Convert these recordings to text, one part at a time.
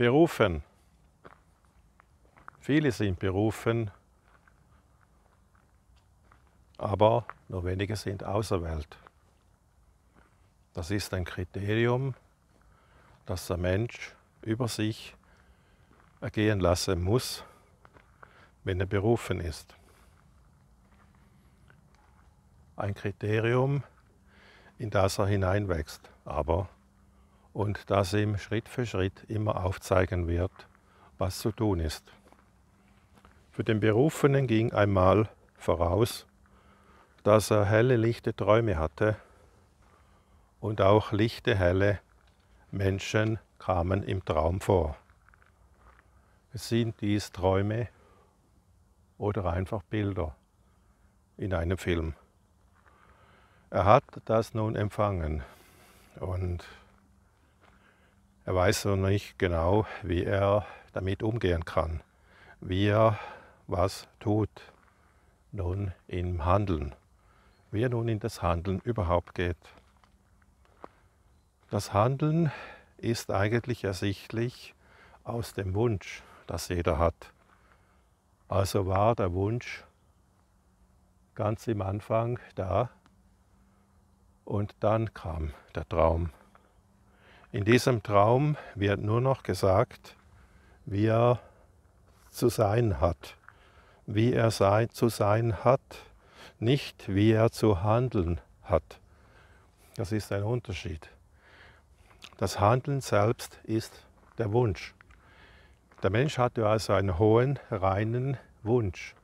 berufen. Viele sind berufen, aber nur wenige sind auserwählt. Das ist ein Kriterium, das der Mensch über sich ergehen lassen muss, wenn er berufen ist. Ein Kriterium, in das er hineinwächst, aber und dass ihm Schritt für Schritt immer aufzeigen wird, was zu tun ist. Für den Berufenen ging einmal voraus, dass er helle, lichte Träume hatte und auch lichte, helle Menschen kamen im Traum vor. Sind dies Träume oder einfach Bilder in einem Film? Er hat das nun empfangen und er weiß noch nicht genau, wie er damit umgehen kann, wie er was tut nun im Handeln, wie er nun in das Handeln überhaupt geht. Das Handeln ist eigentlich ersichtlich aus dem Wunsch, das jeder hat. Also war der Wunsch ganz im Anfang da und dann kam der Traum. In diesem Traum wird nur noch gesagt, wie er zu sein hat, wie er sei, zu sein hat, nicht wie er zu handeln hat. Das ist ein Unterschied. Das Handeln selbst ist der Wunsch. Der Mensch hat also einen hohen, reinen Wunsch,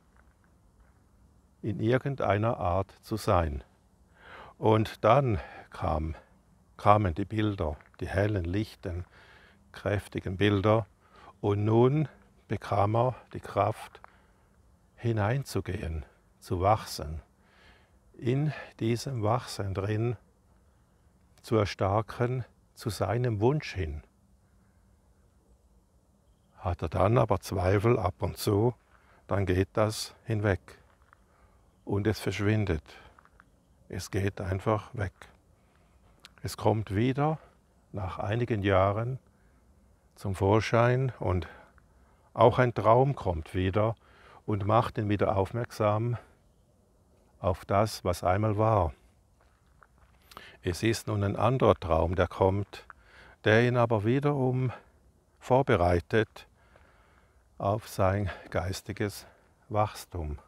in irgendeiner Art zu sein. Und dann kam, kamen die Bilder die hellen, lichten, kräftigen Bilder. Und nun bekam er die Kraft, hineinzugehen, zu wachsen. In diesem Wachsen drin zu erstarken, zu seinem Wunsch hin. Hat er dann aber Zweifel ab und zu, dann geht das hinweg. Und es verschwindet. Es geht einfach weg. Es kommt wieder nach einigen Jahren zum Vorschein und auch ein Traum kommt wieder und macht ihn wieder aufmerksam auf das, was einmal war. Es ist nun ein anderer Traum, der kommt, der ihn aber wiederum vorbereitet auf sein geistiges Wachstum.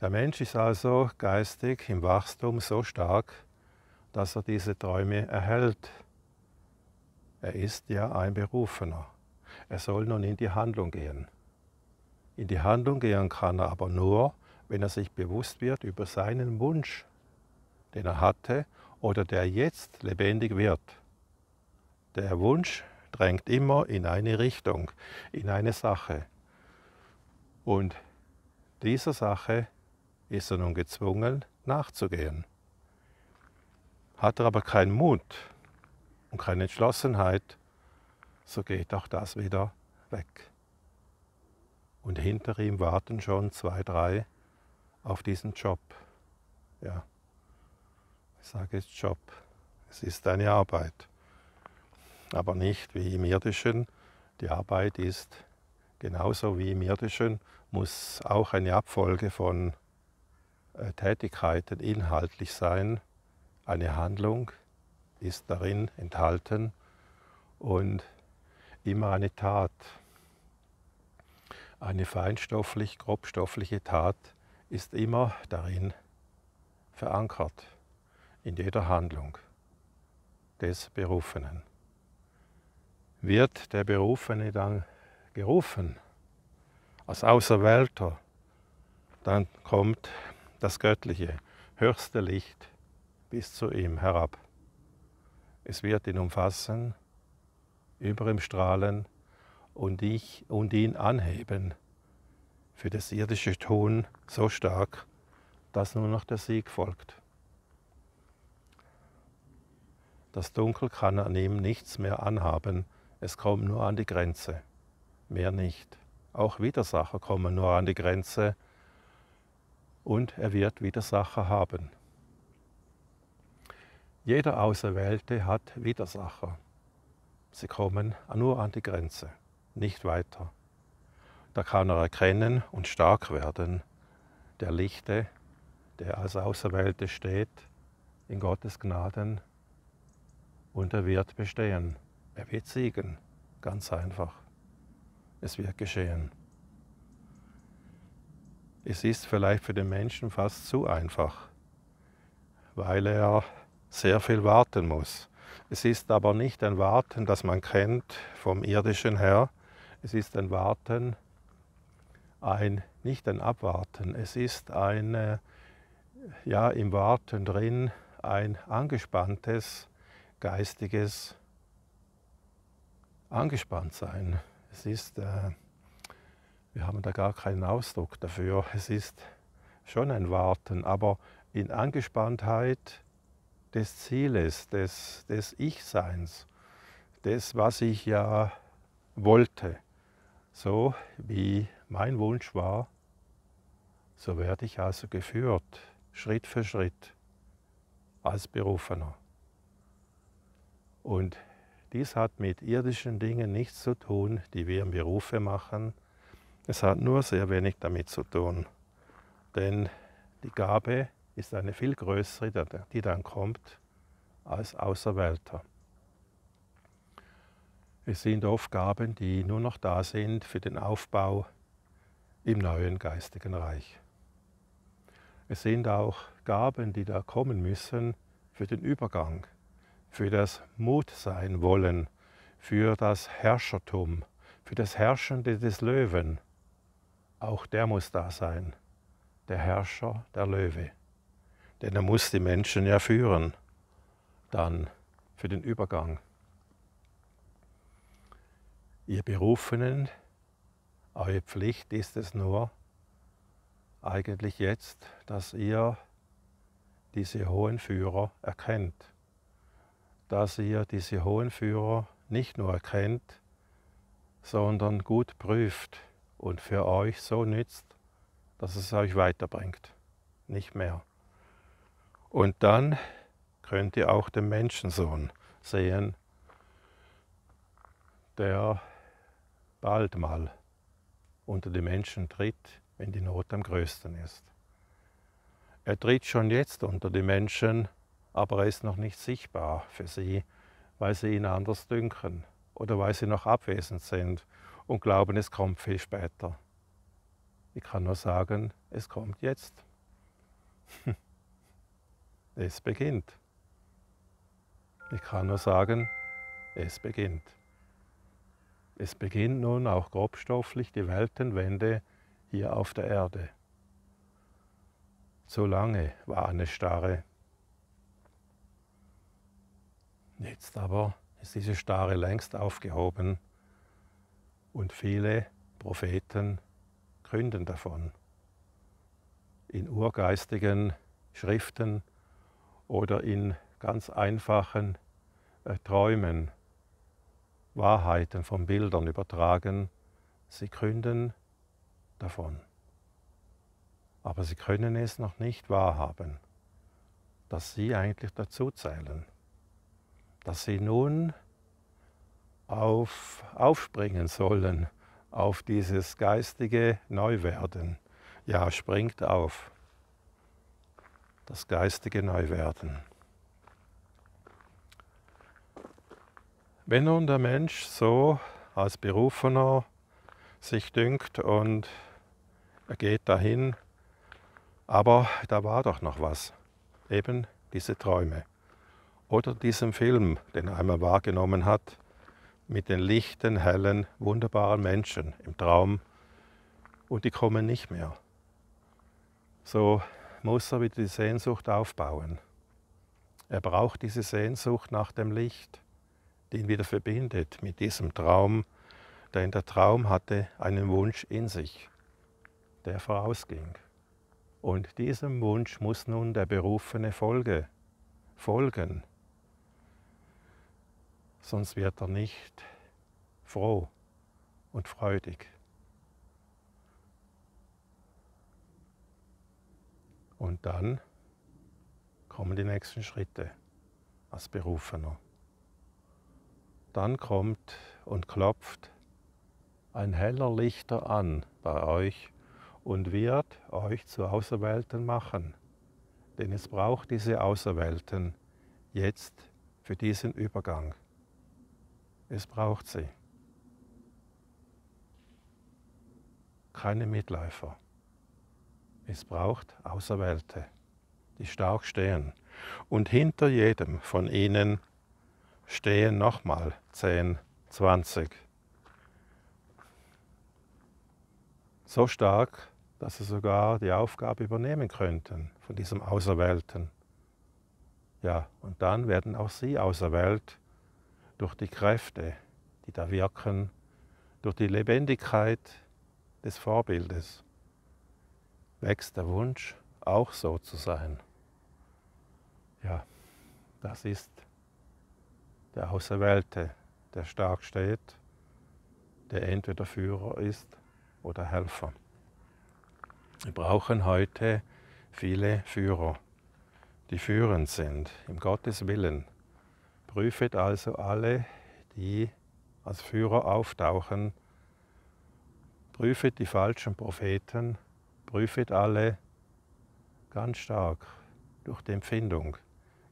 Der Mensch ist also geistig im Wachstum so stark, dass er diese Träume erhält. Er ist ja ein Berufener. Er soll nun in die Handlung gehen. In die Handlung gehen kann er aber nur, wenn er sich bewusst wird über seinen Wunsch, den er hatte oder der jetzt lebendig wird. Der Wunsch drängt immer in eine Richtung, in eine Sache. Und dieser Sache ist er nun gezwungen nachzugehen. Hat er aber keinen Mut und keine Entschlossenheit, so geht auch das wieder weg. Und hinter ihm warten schon zwei, drei auf diesen Job. Ja, ich sage jetzt Job. Es ist eine Arbeit. Aber nicht wie im irdischen. Die Arbeit ist genauso wie im irdischen, muss auch eine Abfolge von äh, Tätigkeiten inhaltlich sein eine Handlung ist darin enthalten und immer eine Tat. Eine feinstofflich, grobstoffliche Tat ist immer darin verankert, in jeder Handlung des Berufenen. Wird der Berufene dann gerufen als Außerwälter, dann kommt das göttliche, höchste Licht bis zu ihm herab. Es wird ihn umfassen, über ihm strahlen und dich und ihn anheben. Für das irdische Tun so stark, dass nur noch der Sieg folgt. Das Dunkel kann an ihm nichts mehr anhaben, es kommt nur an die Grenze, mehr nicht. Auch Widersacher kommen nur an die Grenze und er wird Widersacher haben. Jeder Auserwählte hat Widersacher. Sie kommen nur an die Grenze, nicht weiter. Da kann er erkennen und stark werden, der Lichte, der als Auserwählte steht, in Gottes Gnaden, und er wird bestehen. Er wird siegen, ganz einfach. Es wird geschehen. Es ist vielleicht für den Menschen fast zu einfach, weil er sehr viel warten muss. Es ist aber nicht ein Warten, das man kennt vom irdischen her. Es ist ein Warten, ein, nicht ein Abwarten. Es ist ein, äh, ja, im Warten drin ein angespanntes, geistiges Angespanntsein. Es ist, äh, wir haben da gar keinen Ausdruck dafür. Es ist schon ein Warten, aber in Angespanntheit, des Zieles, des, des Ich-Seins, des, was ich ja wollte. So wie mein Wunsch war, so werde ich also geführt, Schritt für Schritt, als Berufener. Und dies hat mit irdischen Dingen nichts zu tun, die wir im Berufe machen. Es hat nur sehr wenig damit zu tun. Denn die Gabe ist eine viel größere, die dann kommt, als Außerwälter. Es sind oft Gaben, die nur noch da sind für den Aufbau im neuen geistigen Reich. Es sind auch Gaben, die da kommen müssen für den Übergang, für das Mut sein wollen, für das Herrschertum, für das Herrschende des Löwen. Auch der muss da sein, der Herrscher, der Löwe. Denn er muss die Menschen ja führen, dann für den Übergang. Ihr Berufenen, eure Pflicht ist es nur, eigentlich jetzt, dass ihr diese hohen Führer erkennt. Dass ihr diese hohen Führer nicht nur erkennt, sondern gut prüft und für euch so nützt, dass es euch weiterbringt. Nicht mehr. Und dann könnt ihr auch den Menschensohn sehen, der bald mal unter die Menschen tritt, wenn die Not am größten ist. Er tritt schon jetzt unter die Menschen, aber er ist noch nicht sichtbar für sie, weil sie ihn anders dünken oder weil sie noch abwesend sind und glauben, es kommt viel später. Ich kann nur sagen, es kommt jetzt. es beginnt. Ich kann nur sagen, es beginnt. Es beginnt nun auch grobstofflich die Weltenwende hier auf der Erde. So lange war eine Starre. Jetzt aber ist diese Starre längst aufgehoben und viele Propheten gründen davon. In urgeistigen Schriften oder in ganz einfachen äh, Träumen Wahrheiten von Bildern übertragen. Sie künden davon. Aber sie können es noch nicht wahrhaben, dass sie eigentlich dazu zählen, dass sie nun auf, aufspringen sollen auf dieses geistige Neuwerden. Ja, springt auf das geistige Neuwerden. Wenn nun der Mensch so als Berufener sich dünkt und er geht dahin, aber da war doch noch was, eben diese Träume oder diesem Film, den er einmal wahrgenommen hat, mit den lichten, hellen, wunderbaren Menschen im Traum und die kommen nicht mehr. So muss er wieder die Sehnsucht aufbauen. Er braucht diese Sehnsucht nach dem Licht, die ihn wieder verbindet mit diesem Traum, denn der Traum hatte einen Wunsch in sich, der vorausging. Und diesem Wunsch muss nun der berufene Folge folgen, sonst wird er nicht froh und freudig. Und dann kommen die nächsten Schritte als Berufener. Dann kommt und klopft ein heller Lichter an bei euch und wird euch zu Auserwählten machen. Denn es braucht diese Auserwählten jetzt für diesen Übergang. Es braucht sie. Keine Mitläufer. Es braucht Auserwählte, die stark stehen. Und hinter jedem von ihnen stehen nochmal 10, 20. So stark, dass sie sogar die Aufgabe übernehmen könnten von diesem Auserwählten. Ja, und dann werden auch sie auserwählt durch die Kräfte, die da wirken, durch die Lebendigkeit des Vorbildes wächst der Wunsch, auch so zu sein. Ja, das ist der Auserwählte, der stark steht, der entweder Führer ist oder Helfer. Wir brauchen heute viele Führer, die führend sind, im Gottes Willen. Prüfet also alle, die als Führer auftauchen. Prüfet die falschen Propheten prüfet alle ganz stark durch die Empfindung.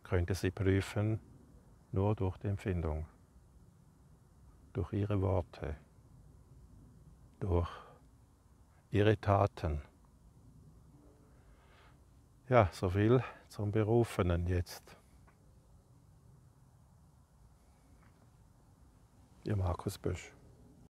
Könnte sie prüfen nur durch die Empfindung, durch ihre Worte, durch ihre Taten. Ja, so viel zum Berufenen jetzt. Ihr Markus Bösch.